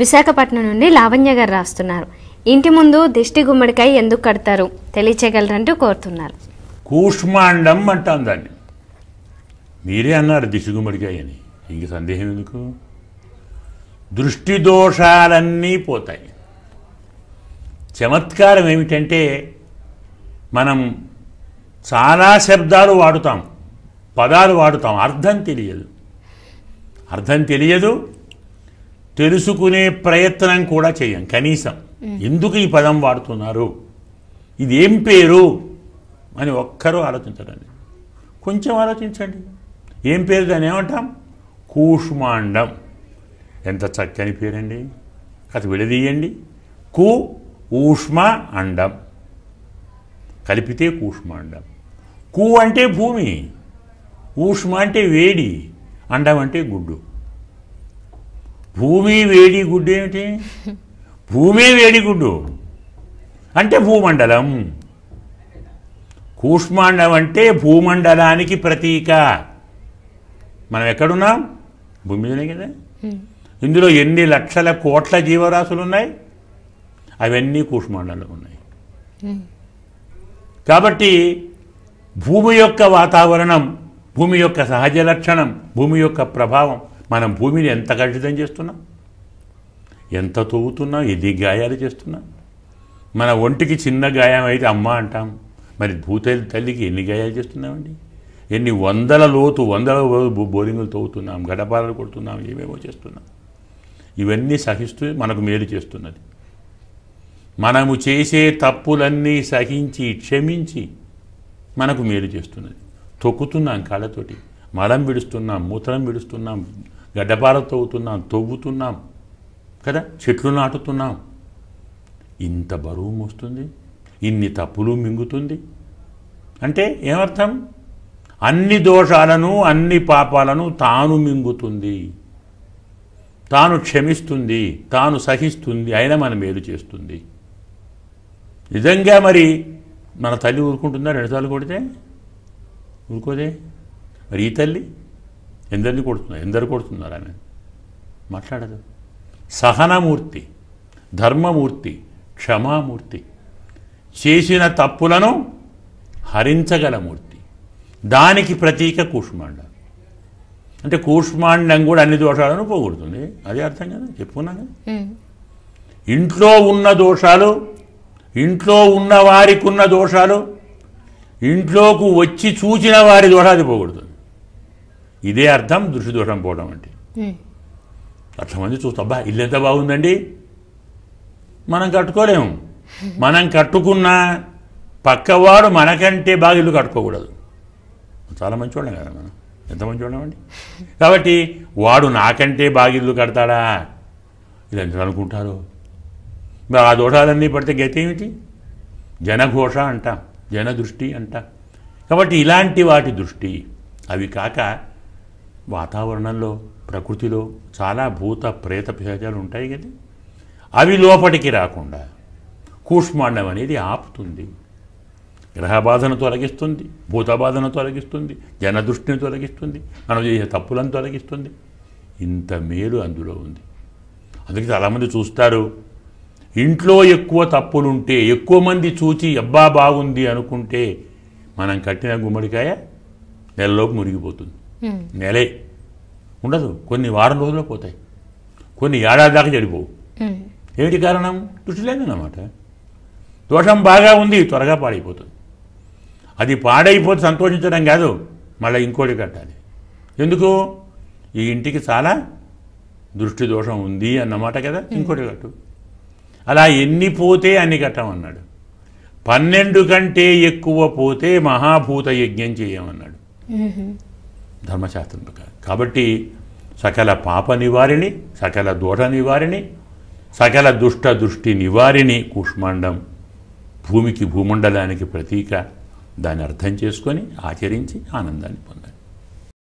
విశాఖపట్నం నుండి లావణ్య గారు రాస్తున్నారు ఇంటి ముందు దిష్టి గుమ్మడికాయ ఎందుకు కడతారు తెలియచేయగలరంటూ కోరుతున్నారు కూష్మాండం అంటాం దాన్ని మీరే అన్నారు దిష్టి గుమ్మడికాయ అని ఇంక సందేహం ఎందుకు దృష్టి దోషాలన్నీ పోతాయి చమత్కారం ఏమిటంటే మనం చాలా శబ్దాలు వాడుతాం పదాలు వాడుతాం అర్థం తెలియదు అర్థం తెలియదు తెలుసుకునే ప్రయత్నం కూడా చేయం కనీసం ఎందుకు ఈ పదం వాడుతున్నారు ఇది ఏం పేరు అని ఒక్కరూ ఆలోచించడండి కొంచెం ఆలోచించండి ఏం పేరు దాన్ని ఏమంటాం కూష్మాండం ఎంత చక్కని పేరండి అది విడదీయండి కు ఊష్మ అండం కలిపితే కూష్మాండం కు అంటే భూమి ఊష్మ అంటే వేడి అండం అంటే గుడ్డు భూమి వేడి గుడ్డు ఏమిటి వేడి వేడిగుడ్డు అంటే భూమండలం కూష్మాండం అంటే భూమండలానికి ప్రతీక మనం ఎక్కడున్నాం భూమి మీదనే కదా ఇందులో ఎన్ని లక్షల కోట్ల జీవరాశులు ఉన్నాయి అవన్నీ కూష్మాండంలో ఉన్నాయి కాబట్టి భూమి యొక్క వాతావరణం భూమి యొక్క సహజ లక్షణం భూమి యొక్క ప్రభావం మనం భూమిని ఎంత కలుషితం చేస్తున్నాం ఎంత తవ్వుతున్నాం ఇది గాయాలు చేస్తున్నాం మన ఒంటికి చిన్న గాయం అయితే అమ్మ అంటాం మరి భూతల్లి తల్లికి ఎన్ని గాయాలు చేస్తున్నామండి ఎన్ని వందల లోతు వందల బోరింగులు తవ్వుతున్నాం గడపాలలు కొడుతున్నాం ఏమేమో చేస్తున్నాం ఇవన్నీ సహిస్తూ మనకు మేలు చేస్తున్నది మనము చేసే తప్పులన్నీ సహించి క్షమించి మనకు మేలు చేస్తున్నది తొక్కుతున్నాం కాళ్ళతోటి మలం విడుస్తున్నాం మూత్రం విడుస్తున్నాం గడ్డపార తవ్వుతున్నాం తవ్వుతున్నాం కదా చెట్లు నాటుతున్నాం ఇంత బరువు మోస్తుంది ఇన్ని తప్పులు మింగుతుంది అంటే ఏమర్థం అన్ని దోషాలను అన్ని పాపాలను తాను మింగుతుంది తాను క్షమిస్తుంది తాను సహిస్తుంది అయినా మన మేలు చేస్తుంది నిజంగా మరి మన తల్లి ఊరుకుంటుందా రెండుసార్లు కొడితే ఊరుకోదే మరి ఈ తల్లి ఎందరిని కొడుతున్నారు ఎందరు కొడుతున్నారు ఆమె మాట్లాడదు సహనమూర్తి ధర్మమూర్తి క్షమామూర్తి చేసిన తప్పులను హరించగల మూర్తి దానికి ప్రతీక కూష్మాండ అంటే కూష్మాండం కూడా అన్ని దోషాలను పోగొడుతుంది అదే అర్థం కదా చెప్పుకున్నాను ఇంట్లో ఉన్న దోషాలు ఇంట్లో ఉన్న వారికి ఉన్న దోషాలు ఇంట్లోకి వచ్చి చూచిన వారి దోషాలు పోగొడుతుంది ఇదే అర్థం దృష్టి దోషం పోవడం అండి అట్లా మంది చూస్తాం అబ్బా ఇల్లు ఎంత బాగుందండి మనం కట్టుకోలేము మనం కట్టుకున్న పక్కవాడు మనకంటే బాగా ఇల్లు కట్టుకోకూడదు చాలా మంచివాళ్ళం కదా మనం ఎంత మంచి అండి కాబట్టి వాడు నాకంటే బాగా ఇల్లు కడతాడా ఇలా అనుకుంటారు మరి ఆ దోషాలన్నీ పడితే గతి ఏమిటి జనఘోష జన జనదృష్టి అంట కాబట్టి ఇలాంటి వాటి దృష్టి అవి కాక వాతావరణంలో ప్రకృతిలో చాలా భూత ప్రేత పిశాచాలు ఉంటాయి కదా అవి లోపలికి రాకుండా కూష్మాండం అనేది ఆపుతుంది గ్రహబాధను తొలగిస్తుంది భూతబాధను తొలగిస్తుంది జనదృష్టిని తొలగిస్తుంది మనం చేసే తప్పులను తొలగిస్తుంది ఇంత మేలు అందులో ఉంది అందుకే చాలామంది చూస్తారు ఇంట్లో ఎక్కువ తప్పులుంటే ఎక్కువ మంది చూచి అబ్బా బాగుంది అనుకుంటే మనం కట్టిన గుమ్మడికాయ నెలలోపు మురిగిపోతుంది నెలే ఉండదు కొన్ని వారం రోజుల్లో పోతాయి కొన్ని ఏడాది దాకా చెడిపోవు ఏమిటి కారణం దృష్టి లేదన్నమాట దోషం బాగా ఉంది త్వరగా పాడైపోతుంది అది పాడైపోతే సంతోషించడం కాదు మళ్ళీ ఇంకోటి కట్టాలి ఎందుకు ఈ ఇంటికి చాలా దృష్టి దోషం ఉంది అన్నమాట కదా ఇంకోటి కట్టు అలా ఎన్ని పోతే అన్ని కట్టమన్నాడు పన్నెండు కంటే ఎక్కువ పోతే మహాభూత యజ్ఞం చేయమన్నాడు ధర్మశాస్త్రం ప్రకారం కాబట్టి సకల పాప నివారిణి సకల దోష నివారిణి సకల దుష్ట దృష్టి నివారిణి కూష్మాండం భూమికి భూమండలానికి ప్రతీక దాన్ని అర్థం చేసుకొని ఆచరించి ఆనందాన్ని పొందండి